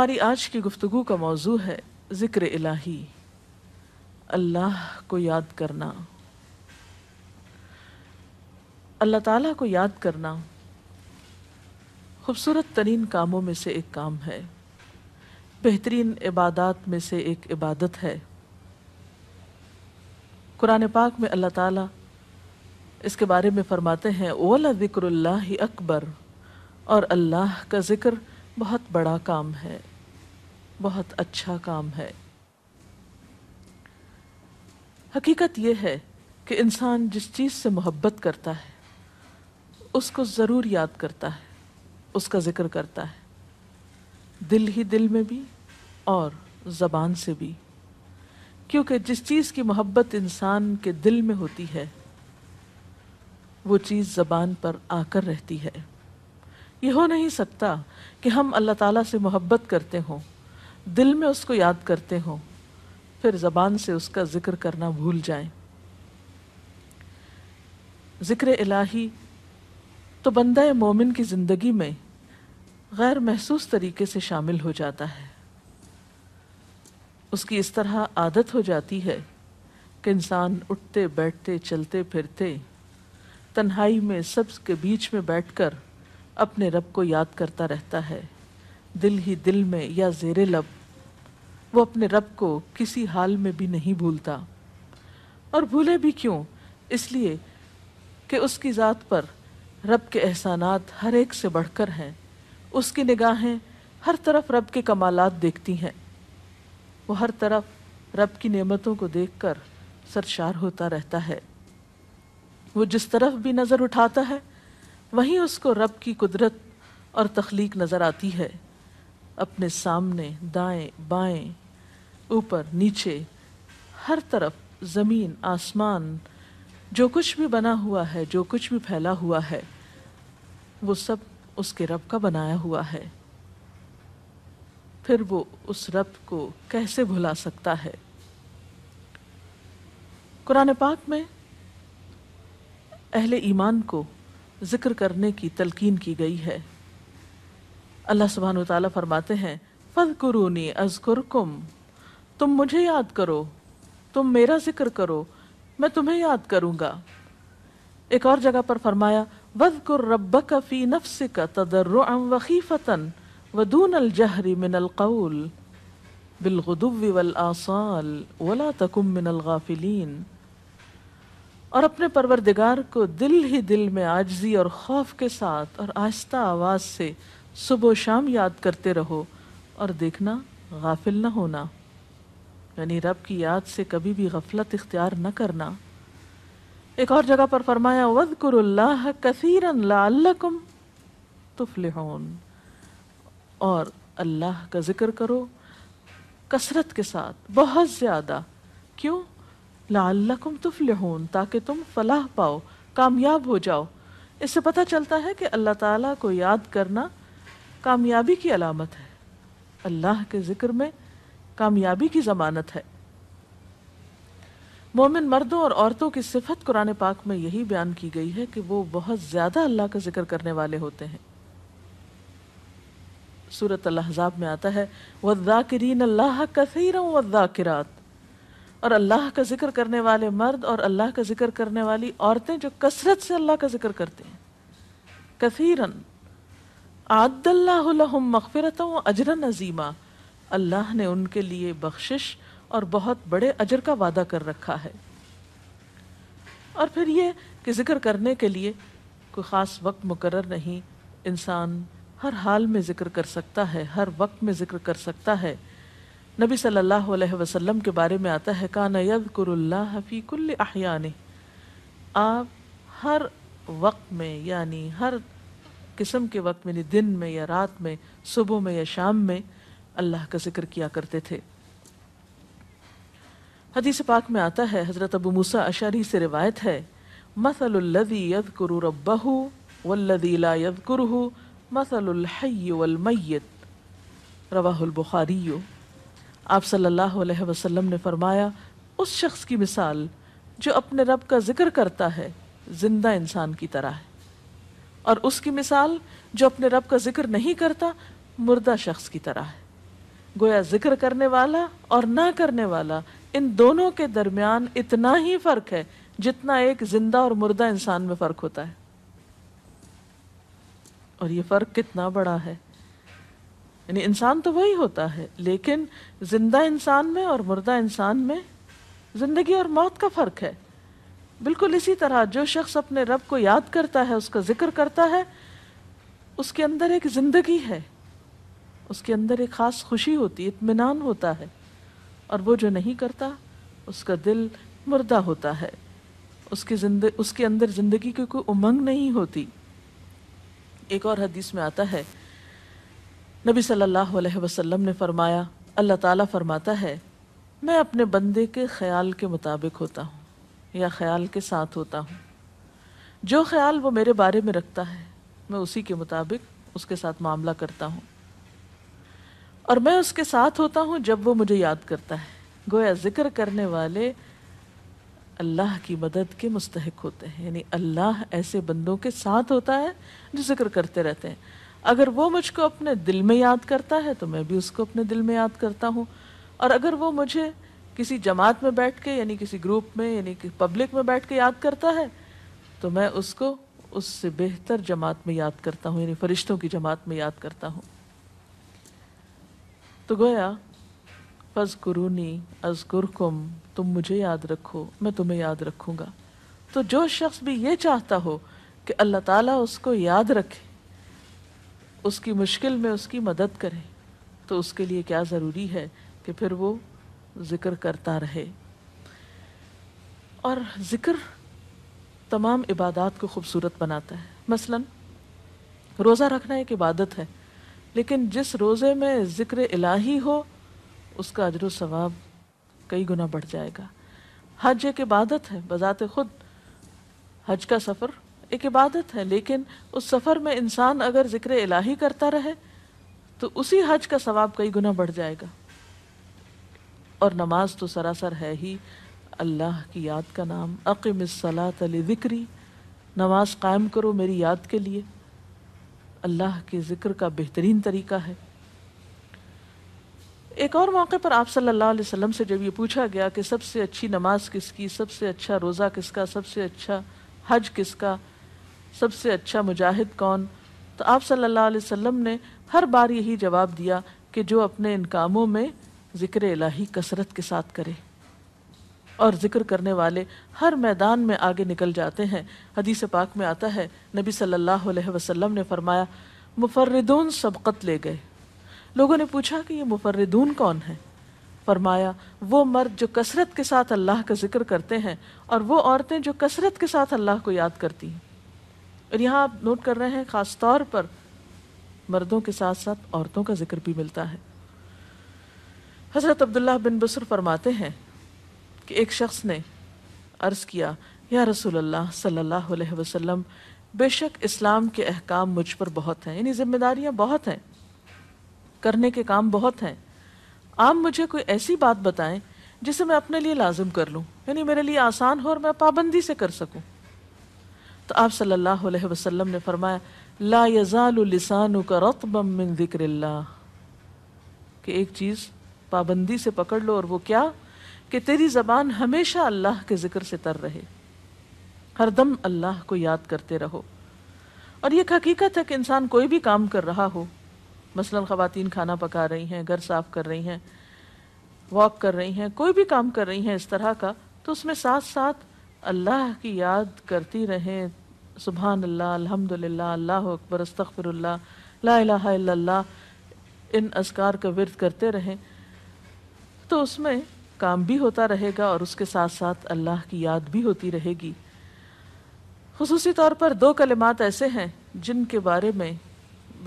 हमारी आज की गुफ्तु का मौजू है ज़िक्र इलाही अल्लाह को याद करना अल्लाह ताला को याद करना खूबसूरत तरीन कामों में से एक काम है बेहतरीन इबादत में से एक इबादत है कुरान पाक में अल्लाह ताला इसके बारे में फरमाते हैं ओला ज़िक्र अकबर और अल्लाह का ज़िक्र बहुत बड़ा काम है बहुत अच्छा काम है हकीकत यह है कि इंसान जिस चीज़ से मोहब्बत करता है उसको ज़रूर याद करता है उसका ज़िक्र करता है दिल ही दिल में भी और ज़बान से भी क्योंकि जिस चीज़ की मोहब्बत इंसान के दिल में होती है वो चीज़ ज़बान पर आकर रहती है ये हो नहीं सकता कि हम अल्लाह ताला से मोहब्बत करते हों दिल में उसको याद करते हों फिर ज़बान से उसका ज़िक्र करना भूल जाए ज़िक्र इलाही तो बंदा मोमिन की ज़िंदगी में गैर महसूस तरीके से शामिल हो जाता है उसकी इस तरह आदत हो जाती है कि इंसान उठते बैठते चलते फिरते तन्हाई में सब्ज के बीच में बैठकर अपने रब को याद करता रहता है दिल ही दिल में या जेरे लब वो अपने रब को किसी हाल में भी नहीं भूलता और भूले भी क्यों इसलिए कि उसकी ज़ात पर रब के एहसानात हर एक से बढ़कर हैं उसकी निगाहें हर तरफ रब के कमालात देखती हैं वो हर तरफ रब की नेमतों को देखकर सरशार होता रहता है वो जिस तरफ भी नज़र उठाता है वहीं उसको रब की कुदरत और तख्लीक नज़र आती है अपने सामने दाएं बाएं ऊपर नीचे हर तरफ ज़मीन आसमान जो कुछ भी बना हुआ है जो कुछ भी फैला हुआ है वो सब उसके रब का बनाया हुआ है फिर वो उस रब को कैसे भुला सकता है कुरान पाक में अहले ईमान को ज़िक्र करने की तलकीन की गई है अल्लाह सुबहान ताली फरमाते हैं फ़द कुरूनी अज़कुरकुम तुम मुझे याद करो तुम मेरा जिक्र करो मैं तुम्हें याद करूंगा एक और जगह पर फरमाया वजकुर रब्बक फी नफ्सिक तदर्रुअन वखीफतन वदून अलजहरी मिन अलकौल बिलगुदुव्व वल आसाल वला तकुम मिन और अपने परवरदिगार को दिल ही दिल में आजजी और खौफ के साथ और आहिस्ता आवाज़ से सुबह शाम याद करते रहो और देखना गाफिल न होना यानी रब की याद से कभी भी गफलत इख्तियार न करना एक और जगह पर फरमाया वजकुरल्लाह कसीरन लाकुम तुफलिहून और अल्लाह का जिक्र करो कसरत के साथ बहुत ज़्यादा क्यों लाकुम तुफलिहून ताकि तुम फलाह पाओ कामयाब हो जाओ इससे पता चलता है कि अल्लाह ताला को याद करना कामयाबी की अलामत है अल्लाह के ज़िक्र में कामयाबी की जमानत है मोमिन मर्दों और औरतों की सिफत कुरान पाक में यही बयान की गई है कि वो बहुत ज़्यादा अल्लाह का जिक्र करने वाले होते हैं सूरत अल्लाहजाब में आता है वाकिरीन अल्लाह कसर वाकिरात और अल्लाह का जिक्र करने वाले मर्द और अल्लाह का जिक्र करने वाली औरतें जो कसरत से अल्लाह का जिक्र करते हैं कसीरन आदल्लाम मगफिरत अजरन अजीमा अल्लाह ने उनके लिए बख्शिश और बहुत बड़े अजर का वादा कर रखा है और फिर ये कि जिक्र करने के लिए कोई ख़ास वक्त मुकर नहीं इंसान हर हाल में ज़िक्र कर सकता है हर वक्त में ज़िक्र कर सकता है नबी सल्लल्लाहु अलैहि वसल्लम के बारे में आता है कान यदकुरुल्ला हफ़ी कुल्ल अहियान आप हर वक्त में यानी हर किस्म के वक्त में दिन में या रात में सुबह में या शाम में अल्लाह का जिक्र किया करते थे हदीस पाक में आता है हज़रत अबू मूसा अशारी से रिवायत है मसलदी यदकुरु रब्बहु वल्लदी ला यदकुरहु मसलुलहय वलमैत रवाहुल बुखारी आप सल्लल्लाहु अलैहि वसल्लम ने फरमाया उस शख्स की मिसाल जो अपने रब का जिक्र करता है जिंदा इंसान की तरह है और उसकी मिसाल जो अपने रब का जिक्र नहीं करता मुर्दा शख्स की तरह है गोया जिक्र करने वाला और ना करने वाला इन दोनों के दरमियान इतना ही फर्क है जितना एक जिंदा और मुर्दा इंसान में फर्क होता है और ये फर्क कितना बड़ा है यानी इंसान तो वही होता है लेकिन जिंदा इंसान में और मुर्दा इंसान में जिंदगी और मौत का फर्क है बिल्कुल इसी तरह जो शख्स अपने रब को याद करता है उसका जिक्र करता है उसके अंदर एक जिंदगी है उसके अंदर एक ख़ास खुशी होती है इतमान होता है और वो जो नहीं करता उसका दिल मुर्दा होता है उसकी जिंद उसके अंदर ज़िंदगी की कोई उमंग नहीं होती एक और हदीस में आता है नबी सल्लल्लाहु अलैहि वसल्लम ने फरमाया अल्लाह ताला फरमाता है मैं अपने बंदे के ख्याल के मुताबिक होता हूँ या ख्याल के साथ होता हूँ जो ख्याल वो मेरे बारे में रखता है मैं उसी के मुताबिक उसके साथ मामला करता हूँ और मैं उसके साथ होता हूँ जब वो मुझे याद करता है गोया जिक्र करने वाले अल्लाह की मदद के मुस्तक होते हैं यानी अल्लाह ऐसे बंदों के साथ होता है जो जिक्र करते रहते हैं अगर वो मुझको अपने दिल में याद करता है तो मैं भी उसको अपने दिल में याद करता हूँ और अगर वो मुझे किसी जमात में बैठ के यानी किसी ग्रुप में यानी कि पब्लिक में बैठ के याद करता है तो मैं उसको उससे बेहतर जमात में याद करता हूँ यानी फरिश्तों की जमात में याद करता हूँ तो गोया फजकुरूनी अजकुरकुम तुम मुझे याद रखो मैं तुम्हें याद रखूँगा तो जो शख्स भी ये चाहता हो कि अल्लाह ताला उसको याद रखे उसकी मुश्किल में उसकी मदद करे तो उसके लिए क्या ज़रूरी है कि फिर वो ज़िक्र करता रहे और ज़िक्र तमाम इबादत को खूबसूरत बनाता है मसलन रोज़ा रखना एक इबादत है लेकिन जिस रोज़े में ज़िक्र इलाही हो उसका अजर सवाब कई गुना बढ़ जाएगा हज एक इबादत है बज़ात खुद हज का सफ़र एक इबादत है लेकिन उस सफ़र में इंसान अगर ज़िक्र इलाही करता रहे तो उसी हज का सवाब कई गुना बढ़ जाएगा और नमाज तो सरासर है ही अल्लाह की याद का नाम अकम सलात ज़िक्री नमाज कायम करो मेरी याद के लिए अल्लाह के ज़िक्र का बेहतरीन तरीका है एक और मौके पर आप सल्लल्लाहु अलैहि वसल्लम से जब ये पूछा गया कि सबसे अच्छी नमाज किसकी सबसे अच्छा रोज़ा किसका सबसे अच्छा हज किसका सबसे अच्छा मुजाहिद कौन तो आप सल्लल्लाहु अलैहि वसल्लम ने हर बार यही जवाब दिया कि जो अपने इन कामों में ज़िक्र इलाही कसरत के साथ करे और जिक्र करने वाले हर मैदान में आगे निकल जाते हैं हदीस पाक में आता है नबी सल्लल्लाहु अलैहि वसल्लम ने फरमाया मुफर्रदून सबकत ले गए लोगों ने पूछा कि ये मुफर्रदून कौन है फरमाया वो मर्द जो कसरत के साथ अल्लाह का जिक्र करते हैं और वो औरतें जो कसरत के साथ अल्लाह को याद करती हैं और यहाँ आप नोट कर रहे हैं ख़ास तौर पर मर्दों के साथ साथ औरतों का जिक्र भी मिलता है हज़रत अब्दुल्ला बिन बसर फरमाते हैं कि एक शख्स ने अर्ज़ किया या रसूल अल्लाह सल्लल्लाहु अलैहि वसल्लम बेशक इस्लाम के अहकाम मुझ पर बहुत हैं यानी जिम्मेदारियां बहुत हैं करने के काम बहुत हैं आप मुझे कोई ऐसी बात बताएं जिसे मैं अपने लिए लाजिम कर लूँ यानी मेरे लिए आसान हो और मैं पाबंदी से कर सकूँ तो आप सल्लल्लाहु अलैहि वसल्लम ने फरमाया ला यजालसानु का रतबम मिन ज़िक्र कि एक चीज़ पाबंदी से पकड़ लो और वो क्या कि तेरी ज़बान हमेशा अल्लाह के ज़िक्र से तर रहे हरदम अल्लाह को याद करते रहो और ये हकीकत है कि इंसान कोई भी काम कर रहा हो मसलन ख़वातीन खाना पका रही हैं घर साफ़ कर रही हैं वॉक कर रही हैं कोई भी काम कर रही हैं इस तरह का तो उसमें साथ साथ अल्लाह की याद करती रहें सुबहान अल्लाह अल्हम्दुलिल्लाह अल्लाह अकबर अस्तगफिरुल्लाह ला इलाहा इल्लल्लाह इन असकार का विरत करते रहें तो उसमें काम भी होता रहेगा और उसके साथ साथ अल्लाह की याद भी होती रहेगी खसूसी तौर पर दो कलिमात ऐसे हैं जिनके बारे में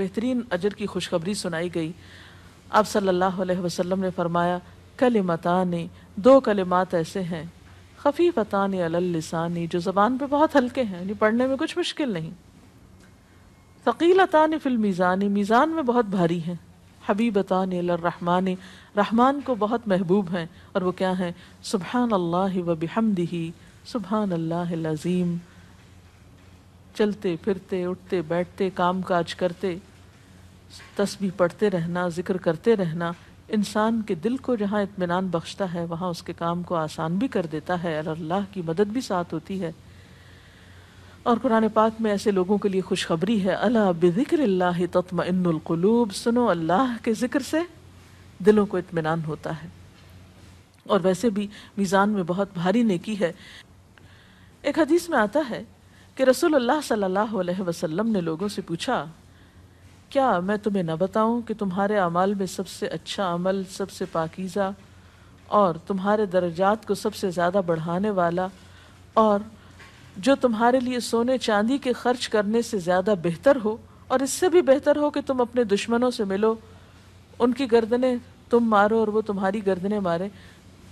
बेहतरीन अजर की खुशखबरी सुनाई गई आप सल्लल्लाहु अलैहि वसल्लम ने फरमाया कलिमतान दो कलिमात ऐसे हैं खफ़ी फ़तान अलसानी जो ज़बान पर बहुत हल्के हैं यानी पढ़ने में कुछ मुश्किल नहीं फ़कीलतान फिल मीज़ानी मीज़ान में बहुत भारी हैं हबीबता रहमान रहमान को बहुत महबूब हैं और वो क्या हैं सुबहान अल्लाह व सुबहान अल्लाह लज़ीम चलते फिरते उठते बैठते काम काज करते तस्वीर पढ़ते रहना ज़िक्र करते रहना इंसान के दिल को जहाँ इतमान बख्शता है वहाँ उसके काम को आसान भी कर देता है और अल्लाह की मदद भी साथ होती है और कुरान पाक में ऐसे लोगों के लिए खुशखबरी है अला बिक्र इनकलूब सुनो अल्लाह के ज़िक्र से दिलों को इतमान होता है और वैसे भी मीज़ान में बहुत भारी नेकी है एक हदीस में आता है कि रसोल्ला सल्ला वसलम ने लोगों से पूछा क्या मैं तुम्हें न बताऊँ कि तुम्हारे अमाल में सबसे अच्छा अमल सबसे पाकिज़ा और तुम्हारे दर्जात को सबसे ज़्यादा बढ़ाने वाला और जो तुम्हारे लिए सोने चांदी के खर्च करने से ज्यादा बेहतर हो और इससे भी बेहतर हो कि तुम अपने दुश्मनों से मिलो उनकी गर्दने तुम मारो और वो तुम्हारी गर्दने मारे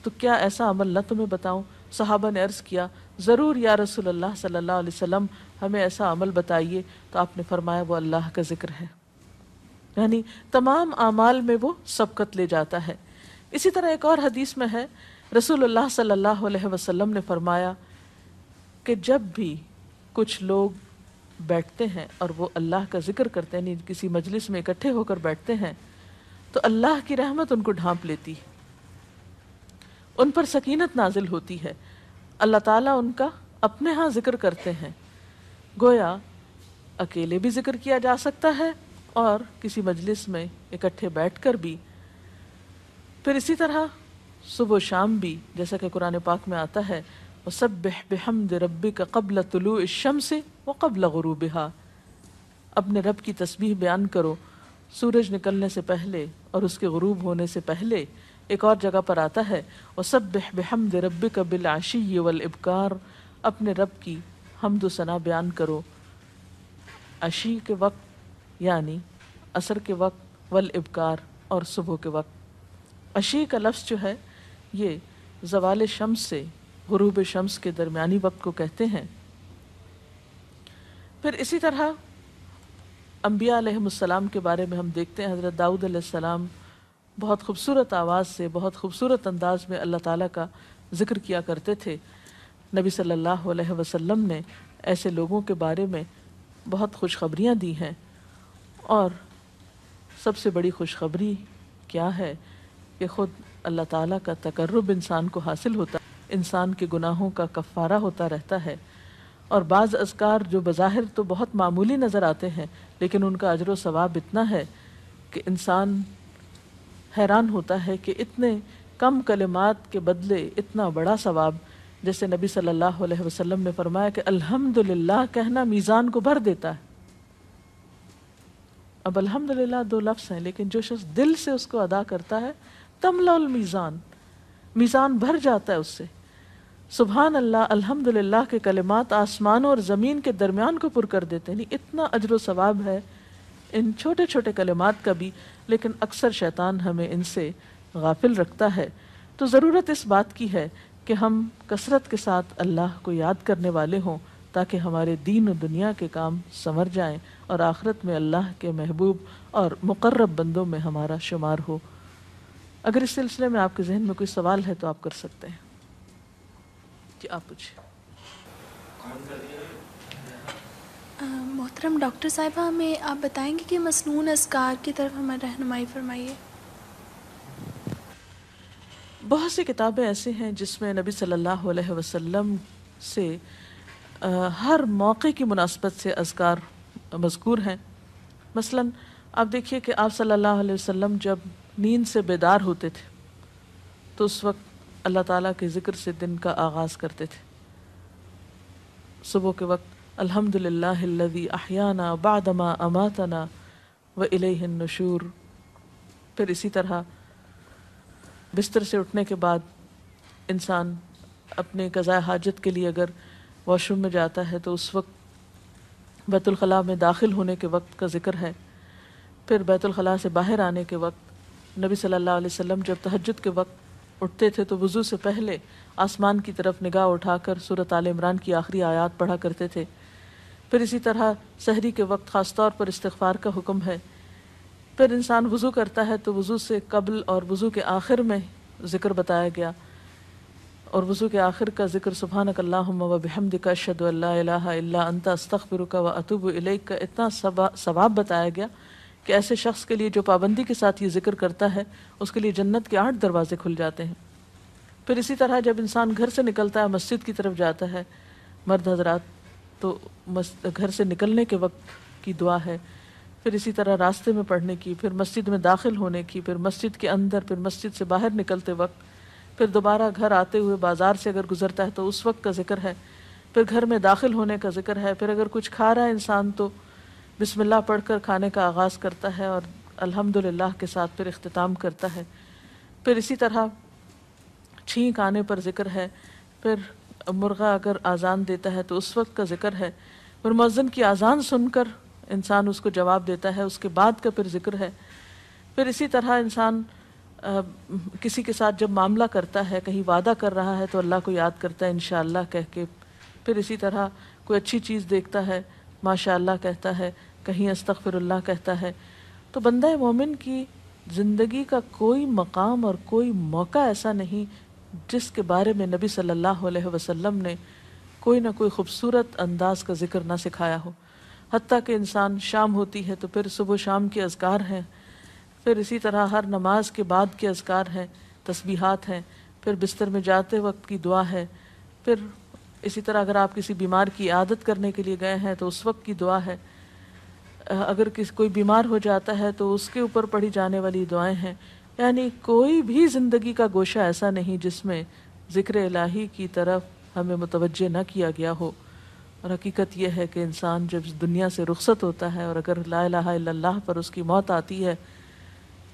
तो क्या ऐसा अमल न तुम्हें बताऊं सहाबा ने अर्ज़ किया ज़रूर या रसूल अल्लाह सल्लल्लाहु अलैहि वसल्लम हमें ऐसा अमल बताइए तो आपने फरमाया वो अल्लाह का जिक्र है यानी तमाम अमाल में वो सबकत ले जाता है इसी तरह एक और हदीस में है रसूल अल्लाह सल्लल्लाहु अलैहि वसल्लम ने फरमाया कि जब भी कुछ लोग बैठते हैं और वो अल्लाह का जिक्र करते हैं किसी मजलिस में इकट्ठे होकर बैठते हैं तो अल्लाह की रहमत उनको ढांप लेती है उन पर सकीनत नाजिल होती है अल्लाह ताला उनका अपने यहाँ जिक्र करते हैं गोया अकेले भी जिक्र किया जा सकता है और किसी मजलिस में इकट्ठे बैठकर भी फिर इसी तरह सुबह शाम भी जैसा कि कुरान पाक में आता है वसब्बिह रब का कबल तुलू शम्स व कबल अपने रब की तस्बीह बयान करो सूरज निकलने से पहले और उसके गरूब होने से पहले एक और जगह पर आता है सब रब का बिल आशी वल इबकार अपने रब की हमदोसना बयान करो अशी के वक्त यानी असर के वक्त वल इबकार और सुबह के वक्त अशी का लफ्ज़ जो है ये जवाल शम्स से गुरूब शम्स के दरमियानी वक्त को कहते हैं फिर इसी तरह अम्बिया अलैहिस्सलाम के बारे में हम देखते हैं हज़रत दाऊद अलैहिस्सलाम बहुत खूबसूरत आवाज़ से बहुत खूबसूरत अंदाज में अल्लाह ताला का जिक्र किया करते थे नबी सल्लल्लाहु अलैहि वसल्लम ने ऐसे लोगों के बारे में बहुत खुशखबरियाँ दी हैं और सबसे बड़ी खुशखबरी क्या है कि ख़ुद अल्लाह ताला का तकर्रब इंसान को हासिल होता है इंसान के गुनाहों का कफ़ारा होता रहता है और बाज़ अजकार जो बज़ाहिर तो बहुत मामूली नज़र आते हैं लेकिन उनका अजर सवाब इतना है कि इंसान हैरान होता है कि इतने कम कलिमात के बदले इतना बड़ा सवाब जैसे नबी सल्लल्लाहु अलैहि वसल्लम ने फरमाया कि अल्हम्दुलिल्लाह कहना मीज़ान को भर देता है अब अल्हम्दुलिल्लाह दो लफ्स हैं लेकिन जो शख्स दिल से उसको अदा करता है तमला मीज़ान मीज़ान भर जाता है उससे सुबहान अल्लाह अल्हम्दुलिल्लाह के कलिमात आसमान और ज़मीन के दरमियान को पुर कर देते हैं इतना अजर सवाब है इन छोटे छोटे कलिमात का भी लेकिन अक्सर शैतान हमें इनसे गाफिल रखता है तो ज़रूरत इस बात की है कि हम कसरत के साथ अल्लाह को याद करने वाले हों ताकि हमारे दीन और दुनिया के काम संवर जाएँ और आखरत में अल्लाह के महबूब और मुकर्रब बंदों में हमारा शुमार हो अगर इस सिलसिले में आपके जहन में कोई सवाल है तो आप कर सकते हैं जी आप पूछिए मोहतरम डॉक्टर साहिबा हमें आप बताएंगे कि मसनून असकार की तरफ हमें रहनुमाई फरमाइए बहुत सी किताबें ऐसी हैं जिसमें नबी सल्लल्लाहु अलैहि वसल्लम से आ, हर मौके की मुनासबत से असकार मजकूर हैं मसलन आप देखिए कि आप सल्लल्लाहु अलैहि वसल्लम जब नींद से बेदार होते थे तो उस वक्त अल्लाह ताला के ज़िक्र से दिन का आगाज़ करते थे सुबह के वक्त अल्हम्दुलिल्लाहिल्लज़ी अहयाना बादमा अमातना व इलेहिन नशूर फिर इसी तरह बिस्तर से उठने के बाद इंसान अपने कज़ा हाजत के लिए अगर वॉशरूम में जाता है तो उस वक्त बैतुलखला में दाखिल होने के वक्त का ज़िक्र है फिर बैतुलखला से बाहर आने के वक्त नबी सल्लल्लाहु अलैहि वसल्लम जब तहजद के वक्त उठते थे तो वज़ू से पहले आसमान की तरफ निगाह उठाकर सूरत आल इमरान की आखिरी आयात पढ़ा करते थे फिर इसी तरह शहरी के वक्त ख़ास तौर पर इस्तार का हुक्म है फिर इंसान वज़ू करता है तो वज़ू से कबल और वज़ू के आखिर में ज़िक्र बताया गया और वज़ू के आखिर का जिक्र सुबह वबहमद का शद अल्ला अंत अस्तफ़िर का व अतुब का इतना सवाब बताया गया कि ऐसे शख्स के लिए जो पाबंदी के साथ ये जिक्र करता है उसके लिए जन्नत के आठ दरवाजे खुल जाते हैं फिर इसी तरह जब इंसान घर से निकलता है मस्जिद की तरफ जाता है मर्द हजरात तो घर से निकलने के वक्त की दुआ है फिर इसी तरह रास्ते में पढ़ने की फिर मस्जिद में दाखिल होने की फिर मस्जिद के अंदर फिर मस्जिद से बाहर निकलते वक्त फिर दोबारा घर आते हुए बाज़ार से अगर गुजरता है तो उस वक्त का जिक्र है फिर घर में दाखिल होने का जिक्र है फिर अगर कुछ खा रहा है इंसान तो बिस्मिल्लाह पढ़कर खाने का आगाज़ करता है और अल्हम्दुलिल्लाह के साथ फिर अख्ताम करता है फिर इसी तरह छींक आने पर ज़िक्र है फिर मुर्गा अगर आज़ान देता है तो उस वक्त का ज़िक्र है फिर मज़न की आज़ान सुनकर इंसान उसको जवाब देता है उसके बाद का फिर ज़िक्र है फिर इसी तरह इंसान किसी के साथ जब मामला करता है कहीं वादा कर रहा है तो अल्लाह को याद करता है इन कह के फिर इसी तरह कोई अच्छी चीज़ देखता है माशा कहता है कहीं अस्तफ़िरल्ला कहता है तो बंद मोमिन की ज़िंदगी का कोई मकाम और कोई मौका ऐसा नहीं जिसके बारे में नबी सल्लल्लाहु अलैहि वसल्लम ने कोई ना कोई खूबसूरत अंदाज का जिक्र ना सिखाया हो हती कि इंसान शाम होती है तो फिर सुबह शाम के अजगार हैं फिर इसी तरह हर नमाज के बाद के अजगार हैं तस्बीहात हैं फिर बिस्तर में जाते वक्त की दुआ है फिर इसी तरह अगर आप किसी बीमार की आदत करने के लिए गए हैं तो उस वक्त की दुआ है अगर किस कोई बीमार हो जाता है तो उसके ऊपर पढ़ी जाने वाली दुआएं हैं यानी कोई भी ज़िंदगी का गोशा ऐसा नहीं जिसमें ज़िक्र इलाही की तरफ हमें मुतवजह न किया गया हो और हकीकत यह है कि इंसान जब दुनिया से रुखसत होता है और अगर ला लाला पर उसकी मौत आती है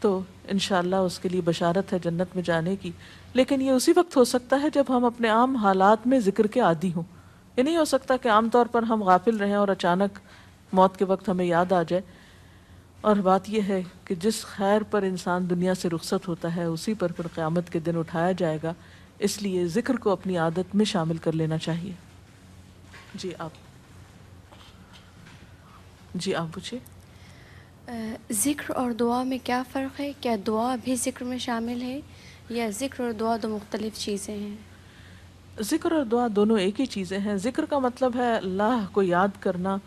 तो इन उसके लिए बशारत है जन्नत में जाने की लेकिन ये उसी वक्त हो सकता है जब हम अपने आम हालात में ज़िक्र के आदि हों ये नहीं हो सकता कि आमतौर पर हम गाफिल रहें और अचानक मौत के वक्त हमें याद आ जाए और बात यह है कि जिस खैर पर इंसान दुनिया से रुखसत होता है उसी पर फिर क़्यामत के दिन उठाया जाएगा इसलिए ज़िक्र को अपनी आदत में शामिल कर लेना चाहिए जी आप जी आप पूछिए ज़िक्र और दुआ में क्या फ़र्क है क्या दुआ भी ज़िक्र में शामिल है या ज़िक्र और दुआ दो मुख्तलिफ़ चीज़ें हैं ज़िक्र और दुआ दोनों एक ही चीज़ें हैं ज़िक्र का मतलब है अल्लाह को याद करना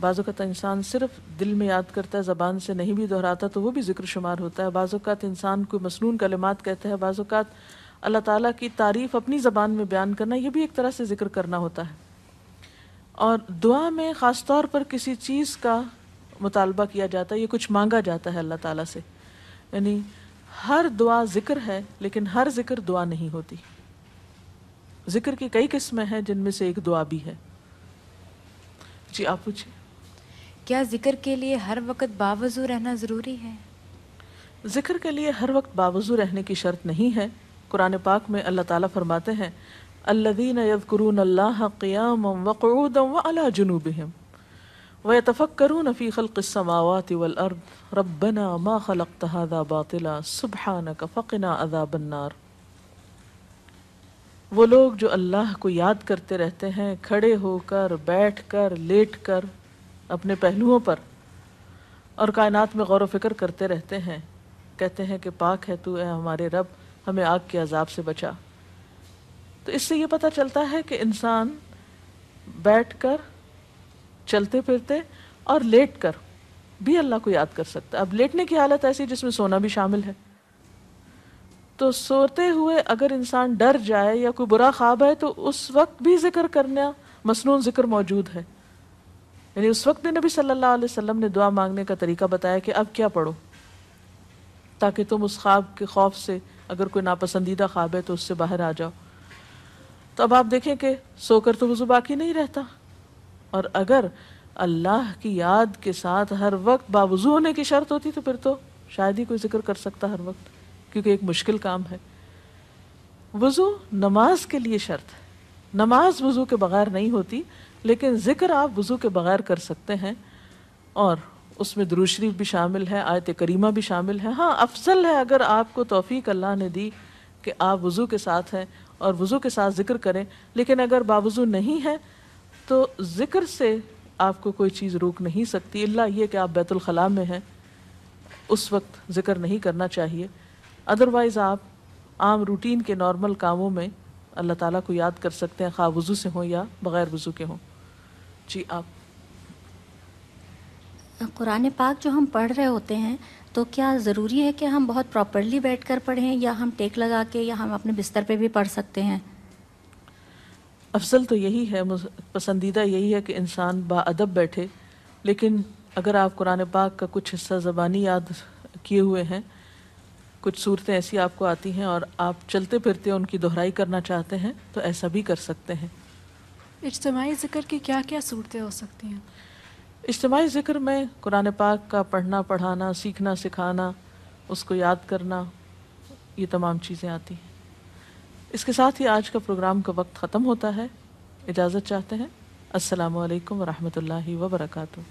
बाज़ात इंसान सिर्फ दिल में याद करता है ज़बान से नहीं भी दोहराता तो वो भी जिक्र शुमार होता है बाज़ात इंसान कोई मसनून कलमात कहता है बाज़ात अल्लाह ताला की तारीफ़ अपनी ज़बान में बयान करना ये भी एक तरह से ज़िक्र करना होता है और दुआ में ख़ास तौर पर किसी चीज़ का मुतालबा किया जाता है ये कुछ मांगा जाता है अल्लाह ताली से यानी हर दुआ ज़िक्र है लेकिन हर ज़िक्र दुआ नहीं होती ज़िक्र की कई किस्में हैं जिनमें से एक दुआ भी है जी आप पूछिए क्या जिक्र के लिए हर वक्त बावजू रहना ज़रूरी है जिक्र के लिए हर वक्त बावजू रहने की शर्त नहीं है कुरान पाक में अल्लाह ताला फरमाते हैं अल्लदीन यदकरून अल्लाह क़ियाम वक़ूदम व अला जुनूब व तफ़क्रून फ़ी ख़लक़मावत वलअर्द रब्बना मा खलक़्त हादा बातिला फ़किना फ़क़ना अज़ाबन्नार वो लोग जो अल्लाह को याद करते रहते हैं खड़े होकर बैठ कर लेट कर अपने पहलुओं पर और कायनात में गौर व फिक्र करते रहते हैं कहते हैं कि पाक है तू है हमारे रब हमें आग के अजाब से बचा तो इससे ये पता चलता है कि इंसान बैठ कर चलते फिरते और लेट कर भी अल्लाह को याद कर सकता है अब लेटने की हालत ऐसी जिसमें सोना भी शामिल है तो सोते हुए अगर इंसान डर जाए या कोई बुरा ख्वाब है तो उस वक्त भी जिक्र करना मसनू जिक्र मौजूद है यानी उस वक्त नबी सल्लल्लाहु अलैहि वसल्लम ने दुआ मांगने का तरीका बताया कि अब क्या पढ़ो ताकि तुम उस ख्वाब के खौफ से अगर कोई नापसंदीदा ख्वाब है तो उससे बाहर आ जाओ तो अब आप देखें कि सोकर तो वज़ू बाकी नहीं रहता और अगर अल्लाह की याद के साथ हर वक्त बावजू होने की शर्त होती तो फिर तो शायद ही कोई जिक्र कर सकता हर वक्त क्योंकि एक मुश्किल काम है वज़ू नमाज के लिए शर्त है नमाज वज़ू के बगैर नहीं होती लेकिन ज़िक्र आप वज़ू के बग़ैर कर सकते हैं और उसमें दरूशरीफ भी शामिल है आयत करीमा भी शामिल है हाँ अफजल है अगर आपको तोफ़ी अल्लाह ने दी कि आप वज़ू के साथ हैं और वज़ू के साथ ज़िक्र करें लेकिन अगर बावज़ू नहीं है तो ज़िक्र से आपको कोई चीज़ रोक नहीं सकती अल्ला ये कि आप बैतुलखला में हैं उस वक्त ज़िक्र नहीं करना चाहिए अदरवाइज़ आप आम रूटीन के नॉर्मल कामों में अल्लाह ताला को याद कर सकते हैं खा वज़ू से हों या बग़ैर वज़ू के हों जी आप कुरान पाक जो हम पढ़ रहे होते हैं तो क्या ज़रूरी है कि हम बहुत प्रॉपरली बैठ कर पढ़ें या हम टेक लगा के या हम अपने बिस्तर पे भी पढ़ सकते हैं अफसल तो यही है पसंदीदा यही है कि इंसान बाअदब बैठे लेकिन अगर आप कुरान पाक का कुछ हिस्सा ज़बानी याद किए हुए हैं कुछ सूरतें ऐसी आपको आती हैं और आप चलते फिरते उनकी दोहराई करना चाहते हैं तो ऐसा भी कर सकते हैं इज्तमाही ज़िक्र की क्या क्या सूरतें हो सकती हैं इज्तमाही ज़िक्र में कुरान पाक का पढ़ना पढ़ाना सीखना सिखाना उसको याद करना ये तमाम चीज़ें आती हैं इसके साथ ही आज का प्रोग्राम का वक्त ख़त्म होता है इजाज़त चाहते हैं असलकम वरहमल वर्का